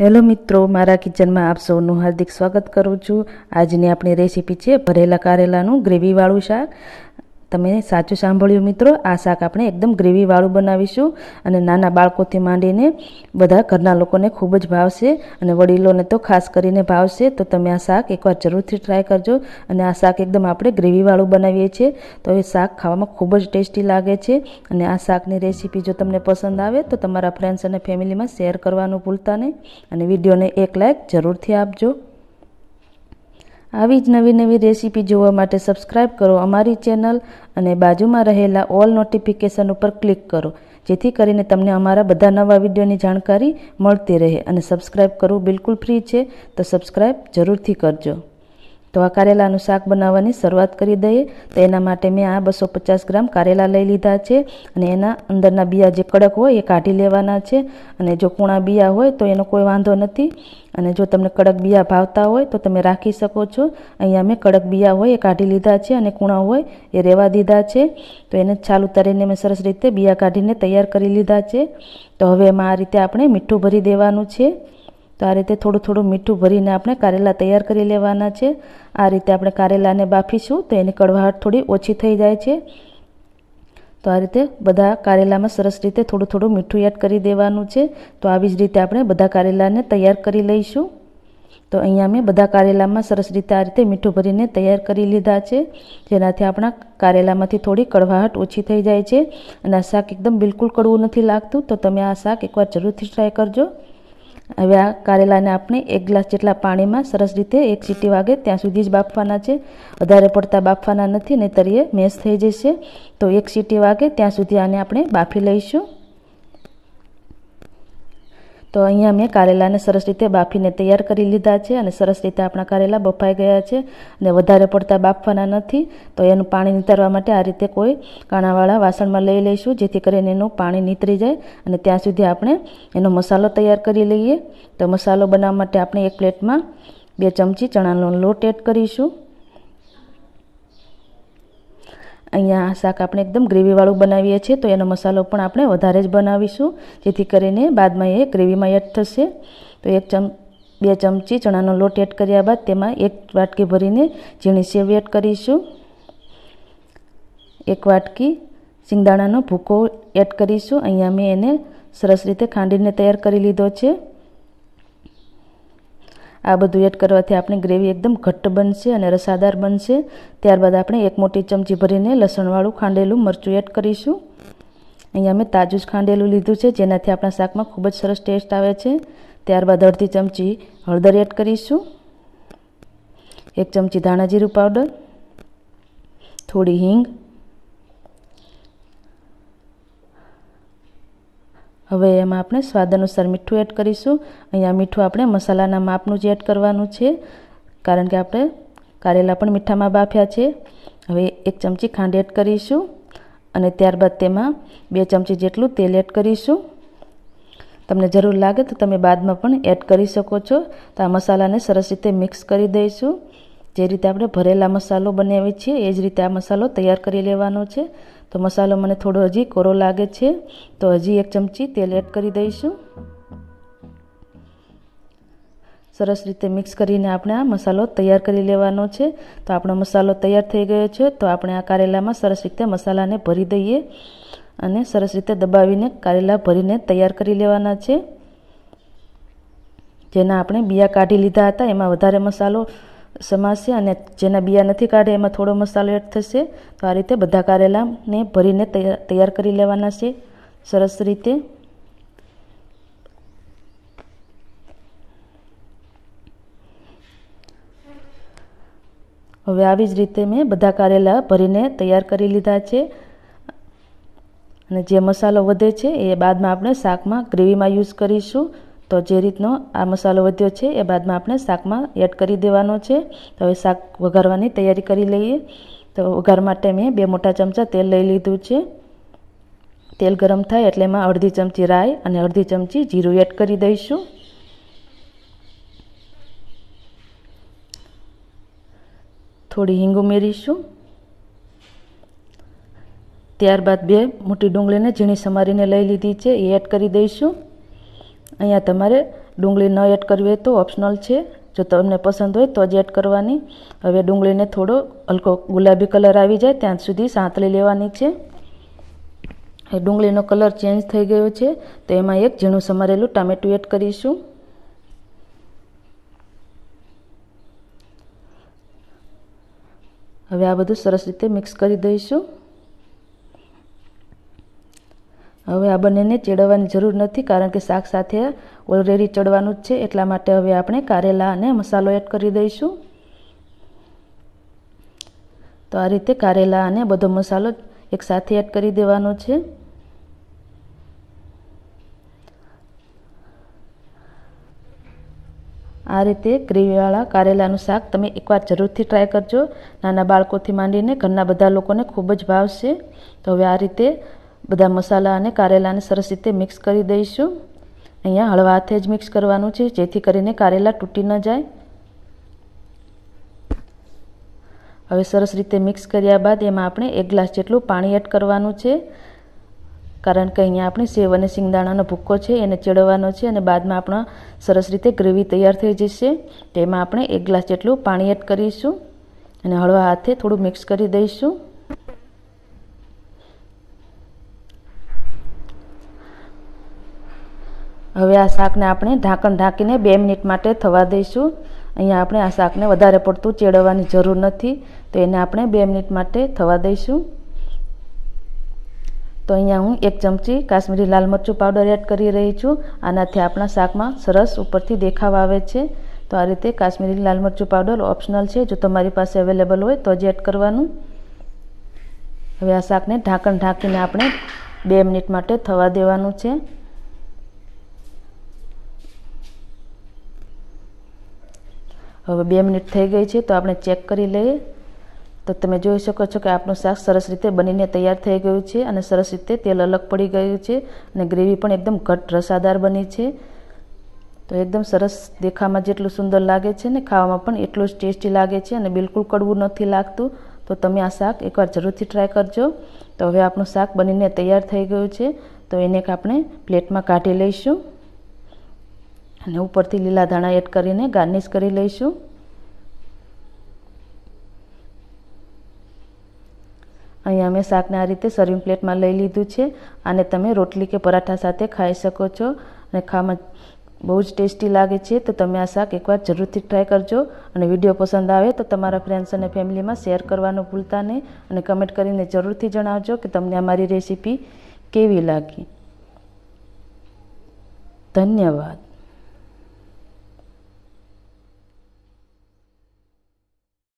hello મિત્રો મારા કિચનમાં આપ સૌનું હાર્દિક સ્વાગત કરું છું આજની આપણી રેસીપી છે ભરેલા કારેલાનું ગ્રેવીવાળું શાક તમે સાચું સાંભળ્યું મિત્રો આ શાક આપણે એકદમ ગ્રેવીવાળું બનાવીશું અને નાના બાળકોથી માંડીને બધા ઘરના લોકોને ખૂબ જ ભાવશે અને વડીલોને તો ખાસ કરીને ભાવશે તો તમે આ શાક એકવાર જરૂરથી ટ્રાય કરજો અને આ શાક એકદમ આપણે ગ્રેવીવાળું બનાવીએ છીએ તો એ શાક ખાવામાં ખૂબ જ ટેસ્ટી લાગે છે અને આ શાકની રેસીપી જો તમને પસંદ આવે તો તમારા ફ્રેન્ડ્સ અને ફેમિલીમાં શેર કરવાનું ભૂલતા નહીં અને વિડીયોને એક લાઇક જરૂરથી આપજો આવી જ નવી નવી રેસીપી જોવા માટે સબસ્ક્રાઇબ કરો અમારી ચેનલ અને બાજુમાં રહેલા ઓલ નોટિફિકેશન ઉપર ક્લિક કરો જેથી કરીને તમને અમારા બધા નવા વિડીયોની જાણકારી મળતી રહે અને સબસ્ક્રાઇબ કરવું બિલકુલ ફ્રી છે તો સબસ્ક્રાઇબ જરૂરથી કરજો તો આ કારેલાનું શાક બનાવવાની શરૂઆત કરી દઈએ તો એના માટે મેં આ બસો પચાસ ગ્રામ કારેલા લઈ લીધા છે અને એના અંદરના બીયા જે કડક હોય એ કાઢી લેવાના છે અને જો કૂણા બિયા હોય તો એનો કોઈ વાંધો નથી અને જો તમને કડક બિયા ભાવતા હોય તો તમે રાખી શકો છો અહીંયા મેં કડક બિયા હોય એ કાઢી લીધા છે અને કૂણા હોય એ રહેવા દીધા છે તો એને છાલ ઉતારીને મેં સરસ રીતે બીયા કાઢીને તૈયાર કરી લીધા છે તો હવે એમાં આ રીતે આપણે મીઠું ભરી દેવાનું છે તો આ રીતે થોડું થોડું મીઠું ભરીને આપણે કારેલા તૈયાર કરી લેવાના છે આ રીતે આપણે કારેલાને બાફીશું તો એની કડવાહટ થોડી ઓછી થઈ જાય છે તો આ રીતે બધા કારેલામાં સરસ રીતે થોડું થોડું મીઠું એડ કરી દેવાનું છે તો આવી જ રીતે આપણે બધા કારેલાને તૈયાર કરી લઈશું તો અહીંયા મેં બધા કારેલામાં સરસ રીતે આ રીતે મીઠું ભરીને તૈયાર કરી લીધા છે જેનાથી આપણા કારેલામાંથી થોડી કડવાહટ ઓછી થઈ જાય છે અને આ શાક એકદમ બિલકુલ કડવું નથી લાગતું તો તમે આ શાક એકવાર જરૂરથી ટ્રાય કરજો હવે આ કારેલાને આપણે એક ગ્લાસ જેટલા પાણીમાં સરસ રીતે એક સીટી વાગે ત્યાં સુધી જ બાફવાના છે વધારે પડતા બાફવાના નથી ને તરીએ મેશ થઈ જશે તો એક સીટી વાગે ત્યાં સુધી આને આપણે બાફી લઈશું તો અહીંયા મેં કારેલાને સરસ રીતે બાફીને તૈયાર કરી લીધા છે અને સરસ રીતે આપણા કારેલા બફાઈ ગયા છે અને વધારે પડતા બાફવાના નથી તો એનું પાણી નીતારવા માટે આ રીતે કોઈ કાણાવાળા વાસણમાં લઈ લઈશું જેથી કરીને એનું પાણી નીતરી જાય અને ત્યાં સુધી આપણે એનો મસાલો તૈયાર કરી લઈએ તો મસાલો બનાવવા માટે આપણે એક પ્લેટમાં બે ચમચી ચણાનો લોટ એડ કરીશું અહીંયા શાક આપણે એકદમ ગ્રેવીવાળું બનાવીએ છીએ તો એનો મસાલો પણ આપણે વધારે જ બનાવીશું જેથી કરીને બાદમાં એ ગ્રેવીમાં એડ થશે તો એક ચમ બે ચમચી ચણાનો લોટ એડ કર્યા બાદ તેમાં એક વાટકી ભરીને ઝીણી સેવ એડ કરીશું એક વાટકી સિંગદાણાનો ભૂકો એડ કરીશું અહીંયા મેં એને સરસ રીતે ખાંડીને તૈયાર કરી લીધો છે આ બધું એડ કરવાથી આપણી ગ્રેવી એકદમ ઘટ્ટ બનશે અને રસાદાર બનશે ત્યારબાદ આપણે એક મોટી ચમચી ભરીને લસણવાળું ખાંડેલું મરચું એડ કરીશું અહીંયા મેં તાજું જ ખાંડેલું લીધું છે જેનાથી આપણા શાકમાં ખૂબ જ સરસ ટેસ્ટ આવે છે ત્યારબાદ અડધી ચમચી હળદર એડ કરીશું એક ચમચી ધાણાજીરું પાવડર થોડી હિંગ હવે એમાં આપણે સ્વાદ અનુસાર મીઠું એડ કરીશું અહીંયા મીઠું આપણે મસાલાના માપનું જ એડ કરવાનું છે કારણ કે આપણે કારેલા પણ મીઠામાં બાફ્યા છે હવે એક ચમચી ખાંડ એડ કરીશું અને ત્યારબાદ તેમાં બે ચમચી જેટલું તેલ એડ કરીશું તમને જરૂર લાગે તો તમે બાદમાં પણ એડ કરી શકો છો તો આ મસાલાને સરસ રીતે મિક્સ કરી દઈશું જે રીતે આપણે ભરેલા મસાલો બનાવીએ છીએ એ જ રીતે આ મસાલો તૈયાર કરી લેવાનો છે તો મસાલો મને થોડો હજી કોરો લાગે છે તો હજી એક ચમચી તેલ એડ કરી દઈશું સરસ રીતે મિક્સ કરીને આપણે આ મસાલો તૈયાર કરી લેવાનો છે તો આપણો મસાલો તૈયાર થઈ ગયો છે તો આપણે આ કારેલામાં સરસ રીતે મસાલાને ભરી દઈએ અને સરસ રીતે દબાવીને કારેલા ભરીને તૈયાર કરી લેવાના છે જેના આપણે બિયા કાઢી લીધા હતા એમાં વધારે મસાલો સમાશે અને જેના બિયા નથી કાઢે એમાં થોડો મસાલો એડ થશે તો આ રીતે બધા કારેલાને ભરીને તૈયાર કરી લેવાના છે સરસ રીતે હવે આવી જ રીતે મેં બધા કારેલા ભરીને તૈયાર કરી લીધા છે અને જે મસાલો વધે છે એ બાદમાં આપણે શાકમાં ગ્રેવીમાં યુઝ કરીશું તો જે રીતનો આ મસાલો વધ્યો છે એ બાદમાં આપણે શાકમાં એડ કરી દેવાનો છે તો હવે શાક વઘારવાની તૈયારી કરી લઈએ તો વઘાર માટે મેં બે મોટા ચમચા તેલ લઈ લીધું છે તેલ ગરમ થાય એટલે એમાં અડધી ચમચી રાઈ અને અડધી ચમચી જીરું એડ કરી દઈશું થોડી હિંગ ઉમેરીશું ત્યારબાદ બે મોટી ડુંગળીને ઝીણી સમારીને લઈ લીધી છે એ એડ કરી દઈશું અહીંયા તમારે ડુંગળી ન એડ કરવી હોય તો ઓપ્શનલ છે જો તમને પસંદ હોય તો જ એડ કરવાની હવે ડુંગળીને થોડો હલકો ગુલાબી કલર આવી જાય ત્યાં સુધી સાંતળી લેવાની છે એ ડુંગળીનો કલર ચેન્જ થઈ ગયો છે તો એમાં એક ઝીણું સમારેલું ટામેટું એડ કરીશું હવે આ બધું સરસ રીતે મિક્સ કરી દઈશું હવે આ બંનેને ચેડવવાની જરૂર નથી કારણ કે શાક સાથે ઓલરેડી ચડવાનું જ છે એટલા માટે હવે આપણે કારેલા અને મસાલો એડ કરી દઈશું તો આ રીતે કારેલા અને બધો મસાલો એકસાથે એડ કરી દેવાનો છે આ રીતે ગ્રેવીવાળા કારેલાનું શાક તમે એકવાર જરૂરથી ટ્રાય કરજો નાના બાળકોથી માંડીને ઘરના બધા લોકોને ખૂબ જ ભાવશે તો હવે આ રીતે બધા મસાલા અને કારેલાને સરસ રીતે મિક્સ કરી દઈશું અહીંયા હળવા હાથે જ મિક્સ કરવાનું છે જેથી કરીને કારેલા તૂટી ન જાય હવે સરસ રીતે મિક્સ કર્યા બાદ એમાં આપણે એક ગ્લાસ જેટલું પાણી એડ કરવાનું છે કારણ કે અહીંયા આપણે સેવ અને સિંગદાણાનો ભૂક્કો છે એને ચડવાનો છે અને બાદમાં આપણો સરસ રીતે ગ્રેવી તૈયાર થઈ જશે તેમાં આપણે એક ગ્લાસ જેટલું પાણી એડ કરીશું અને હળવા હાથે થોડું મિક્સ કરી દઈશું હવે આ શાકને આપણે ઢાંકણ ઢાંકીને બે મિનિટ માટે થવા દઈશું અહીંયા આપણે આ શાકને વધારે પડતું ચેડવવાની જરૂર નથી તો એને આપણે બે મિનિટ માટે થવા દઈશું તો અહીંયા હું એક ચમચી કાશ્મીરી લાલ મરચું પાવડર એડ કરી રહી છું આનાથી આપણા શાકમાં સરસ ઉપરથી દેખાવ આવે છે તો આ રીતે કાશ્મીરી લાલ મરચું પાવડર ઓપ્શનલ છે જો તમારી પાસે અવેલેબલ હોય તો જ એડ કરવાનું હવે આ શાકને ઢાંકણ ઢાંકીને આપણે બે મિનિટ માટે થવા દેવાનું છે હવે બે મિનિટ થઈ ગઈ છે તો આપણે ચેક કરી લઈએ તો તમે જોઈ શકો છો કે આપણું શાક સરસ રીતે બનીને તૈયાર થઈ ગયું છે અને સરસ રીતે તેલ અલગ પડી ગયું છે અને ગ્રેવી પણ એકદમ ઘટ રસાદાર બની છે તો એકદમ સરસ દેખામાં જેટલું સુંદર લાગે છે ને ખાવામાં પણ એટલું જ ટેસ્ટી લાગે છે અને બિલકુલ કડવું નથી લાગતું તો તમે આ શાક એકવાર જરૂરથી ટ્રાય કરજો તો હવે આપણું શાક બનીને તૈયાર થઈ ગયું છે તો એને આપણે પ્લેટમાં કાઢી લઈશું અને ઉપરથી લીલા ધાણા એડ કરીને ગાર્નિશ કરી લઈશું અહીંયા અમે શાકને આ રીતે સર્વિંગ પ્લેટમાં લઈ લીધું છે અને તમે રોટલી કે પરાઠા સાથે ખાઈ શકો છો અને ખાવામાં બહુ જ ટેસ્ટી લાગે છે તો તમે આ શાક એકવાર જરૂરથી ટ્રાય કરજો અને વિડીયો પસંદ આવે તો તમારા ફ્રેન્ડ્સ અને ફેમિલીમાં શેર કરવાનું ભૂલતા નહીં અને કમેન્ટ કરીને જરૂરથી જણાવજો કે તમને અમારી રેસીપી કેવી લાગી ધન્યવાદ